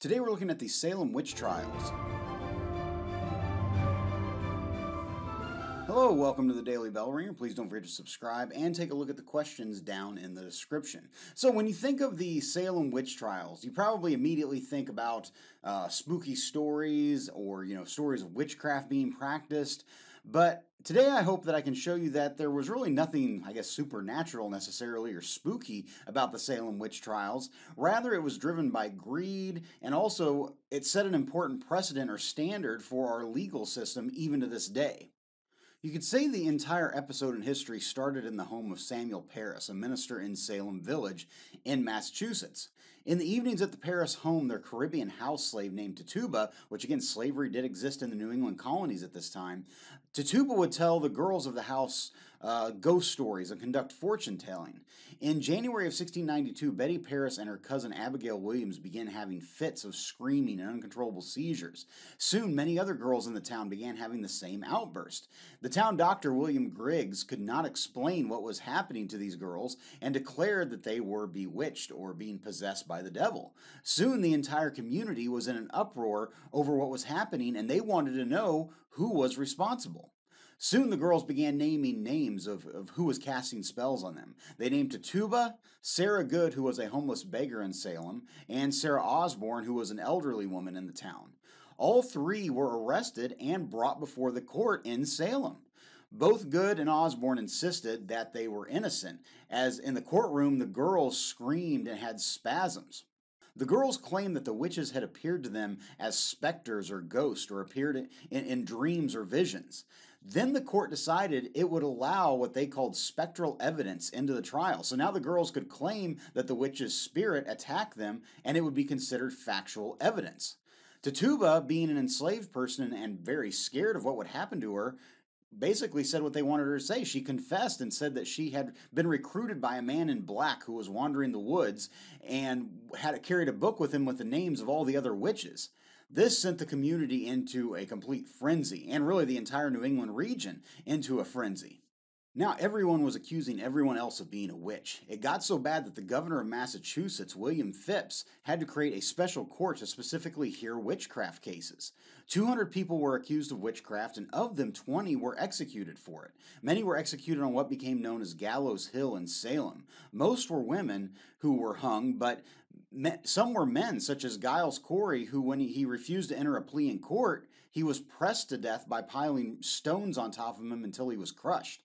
Today we're looking at the Salem witch trials. Hello, welcome to the Daily Bell Ringer. Please don't forget to subscribe and take a look at the questions down in the description. So, when you think of the Salem witch trials, you probably immediately think about uh, spooky stories or you know stories of witchcraft being practiced. But today, I hope that I can show you that there was really nothing, I guess, supernatural necessarily or spooky about the Salem witch trials. Rather, it was driven by greed and also it set an important precedent or standard for our legal system even to this day. You could say the entire episode in history started in the home of Samuel Parris, a minister in Salem Village in Massachusetts. In the evenings at the Paris home, their Caribbean house slave named Tituba, which again, slavery did exist in the New England colonies at this time, Tituba would tell the girls of the house uh, ghost stories and conduct fortune telling. In January of 1692, Betty Paris and her cousin Abigail Williams began having fits of screaming and uncontrollable seizures. Soon, many other girls in the town began having the same outburst. The town doctor, William Griggs, could not explain what was happening to these girls and declared that they were bewitched or being possessed by the devil. Soon the entire community was in an uproar over what was happening and they wanted to know who was responsible. Soon the girls began naming names of, of who was casting spells on them. They named Tatuba, Sarah Good, who was a homeless beggar in Salem, and Sarah Osborne, who was an elderly woman in the town. All three were arrested and brought before the court in Salem. Both Good and Osborne insisted that they were innocent, as in the courtroom the girls screamed and had spasms. The girls claimed that the witches had appeared to them as specters or ghosts or appeared in, in, dreams or visions. Then the court decided it would allow what they called spectral evidence into the trial. So now the girls could claim that the witch's spirit attacked them and it would be considered factual evidence. Tituba, being an enslaved person and very scared of what would happen to her, basically said what they wanted her to say. She confessed and said that she had been recruited by a man in black who was wandering the woods and had carried a book with him with the names of all the other witches. This sent the community into a complete frenzy and really the entire New England region into a frenzy. Now, everyone was accusing everyone else of being a witch. It got so bad that the governor of Massachusetts, William Phipps, had to create a special court to specifically hear witchcraft cases. 200 people were accused of witchcraft, and of them, 20 were executed for it. Many were executed on what became known as Gallows Hill in Salem. Most were women who were hung, but some were men, such as Giles Corey, who, when he refused to enter a plea in court, he was pressed to death by piling stones on top of him until he was crushed.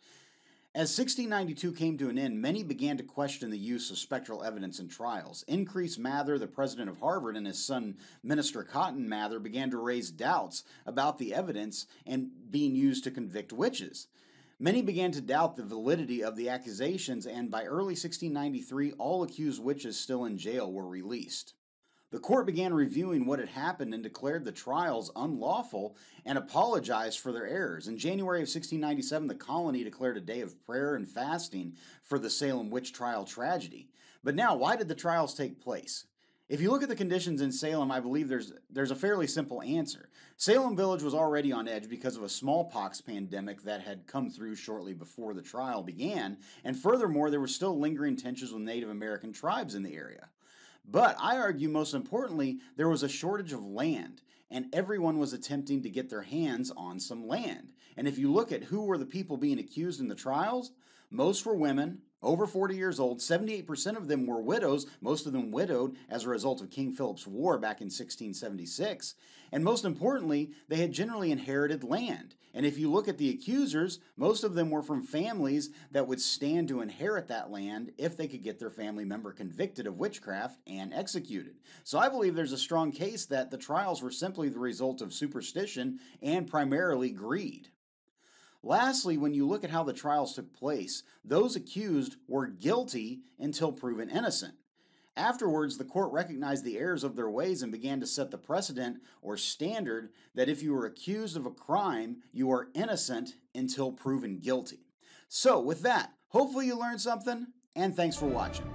As 1692 came to an end, many began to question the use of spectral evidence in trials. Increase Mather, the president of Harvard, and his son, Minister Cotton Mather, began to raise doubts about the evidence and being used to convict witches. Many began to doubt the validity of the accusations, and by early 1693, all accused witches still in jail were released. The court began reviewing what had happened and declared the trials unlawful and apologized for their errors. In January of 1697, the colony declared a day of prayer and fasting for the Salem witch trial tragedy. But now, why did the trials take place? If you look at the conditions in Salem, I believe there's there's a fairly simple answer. Salem Village was already on edge because of a smallpox pandemic that had come through shortly before the trial began, and furthermore, there were still lingering tensions with Native American tribes in the area. But I argue most importantly, there was a shortage of land, and everyone was attempting to get their hands on some land. And if you look at who were the people being accused in the trials, most were women, over 40 years old, 78% of them were widows, most of them widowed as a result of King Philip's War back in 1676. And most importantly, they had generally inherited land. And if you look at the accusers, most of them were from families that would stand to inherit that land if they could get their family member convicted of witchcraft and executed. So I believe there's a strong case that the trials were simply the result of superstition and primarily greed. Lastly, when you look at how the trials took place, those accused were guilty until proven innocent. Afterwards, the court recognized the errors of their ways and began to set the precedent or standard that if you are accused of a crime, you are innocent until proven guilty. So, with that, hopefully you learned something, and thanks for watching.